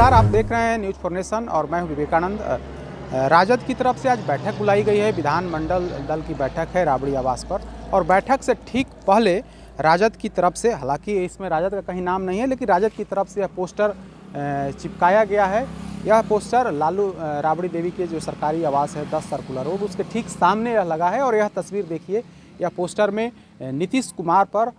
नमस्कार आप देख रहे हैं न्यूज फॉर्मेशन और मैं हूं विवेकानंद राजद की तरफ से आज बैठक बुलाई गई है विधानमंडल दल की बैठक है राबड़ी आवास पर और बैठक से ठीक पहले राजद की तरफ से हालांकि इसमें राजद का कहीं नाम नहीं है लेकिन राजद की तरफ से यह पोस्टर चिपकाया गया है यह पोस्टर लालू राबड़ी देवी के जो सरकारी आवास है दस सर्कुलर रोड उसके ठीक सामने यह लगा है और यह तस्वीर देखिए यह पोस्टर में नीतीश कुमार पर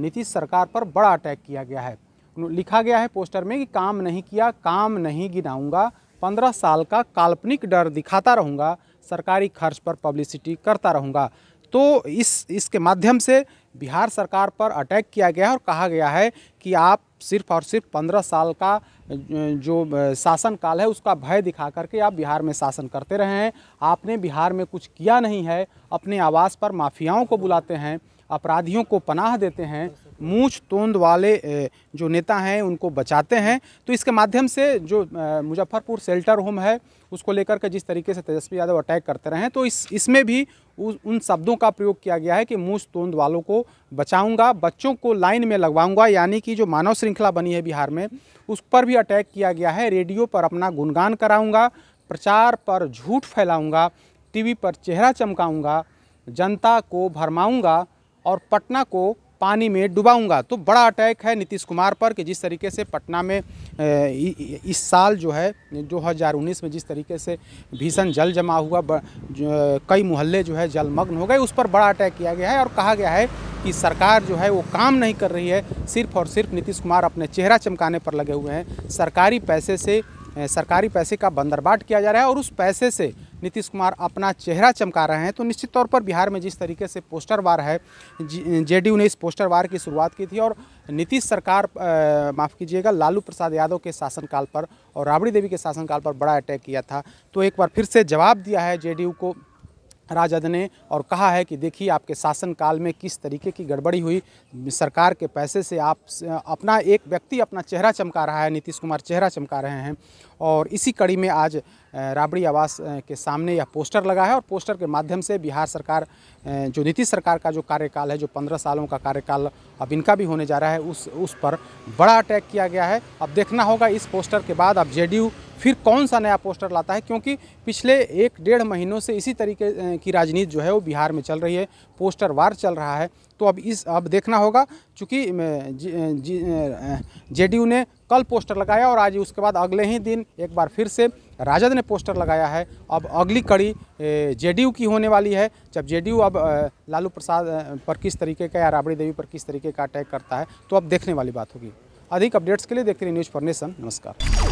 नीतीश सरकार पर बड़ा अटैक किया गया है लिखा गया है पोस्टर में कि काम नहीं किया काम नहीं गिनाऊंगा पंद्रह साल का काल्पनिक डर दिखाता रहूँगा सरकारी खर्च पर पब्लिसिटी करता रहूँगा तो इस इसके माध्यम से बिहार सरकार पर अटैक किया गया है और कहा गया है कि आप सिर्फ और सिर्फ पंद्रह साल का जो शासनकाल है उसका भय दिखा करके आप बिहार में शासन करते रहे हैं आपने बिहार में कुछ किया नहीं है अपने आवास पर माफियाओं को बुलाते हैं अपराधियों को पनाह देते हैं मूछ तोंद वाले जो नेता हैं उनको बचाते हैं तो इसके माध्यम से जो मुजफ्फरपुर सेल्टर होम है उसको लेकर के जिस तरीके से तेजस्वी यादव अटैक करते रहे तो इस इसमें भी उन शब्दों का प्रयोग किया गया है कि मूछ तोंद वालों को बचाऊंगा बच्चों को लाइन में लगवाऊंगा यानी कि जो मानव श्रृंखला बनी है बिहार में उस पर भी अटैक किया गया है रेडियो पर अपना गुणगान कराऊँगा प्रचार पर झूठ फैलाऊँगा टी पर चेहरा चमकाऊँगा जनता को भरमाऊँगा और पटना को पानी में डुबाऊंगा तो बड़ा अटैक है नीतीश कुमार पर कि जिस तरीके से पटना में इस साल जो है दो हज़ार उन्नीस में जिस तरीके से भीषण जल जमा हुआ कई मोहल्ले जो है जलमग्न हो गए उस पर बड़ा अटैक किया गया है और कहा गया है कि सरकार जो है वो काम नहीं कर रही है सिर्फ और सिर्फ नीतीश कुमार अपने चेहरा चमकाने पर लगे हुए हैं सरकारी पैसे से सरकारी पैसे का बंदरबाट किया जा रहा है और उस पैसे से नीतीश कुमार अपना चेहरा चमका रहे हैं तो निश्चित तौर पर बिहार में जिस तरीके से पोस्टर वार है जेडीयू ने इस पोस्टर वार की शुरुआत की थी और नीतीश सरकार माफ़ कीजिएगा लालू प्रसाद यादव के शासनकाल पर और राबड़ी देवी के शासनकाल पर बड़ा अटैक किया था तो एक बार फिर से जवाब दिया है जेडीयू को राजद ने और कहा है कि देखिए आपके शासनकाल में किस तरीके की गड़बड़ी हुई सरकार के पैसे से आप अपना एक व्यक्ति अपना चेहरा चमका रहा है नीतीश कुमार चेहरा चमका रहे हैं और इसी कड़ी में आज राबड़ी आवास के सामने यह पोस्टर लगा है और पोस्टर के माध्यम से बिहार सरकार जो नीतीश सरकार का जो कार्यकाल है जो पंद्रह सालों का कार्यकाल अब इनका भी होने जा रहा है उस उस पर बड़ा अटैक किया गया है अब देखना होगा इस पोस्टर के बाद अब जेडीयू फिर कौन सा नया पोस्टर लाता है क्योंकि पिछले एक डेढ़ महीनों से इसी तरीके की राजनीति जो है वो बिहार में चल रही है पोस्टर वार चल रहा है तो अब इस अब देखना होगा चूँकि डी ने कल पोस्टर लगाया और आज उसके बाद अगले ही दिन एक बार फिर से राजद ने पोस्टर लगाया है अब अगली कड़ी जेडीयू की होने वाली है जब जेडीयू अब लालू प्रसाद पर किस तरीके का या राबड़ी देवी पर किस तरीके का अटैक करता है तो अब देखने वाली बात होगी अधिक अपडेट्स के लिए देखते रहिए न्यूज़ फॉर नेशन नमस्कार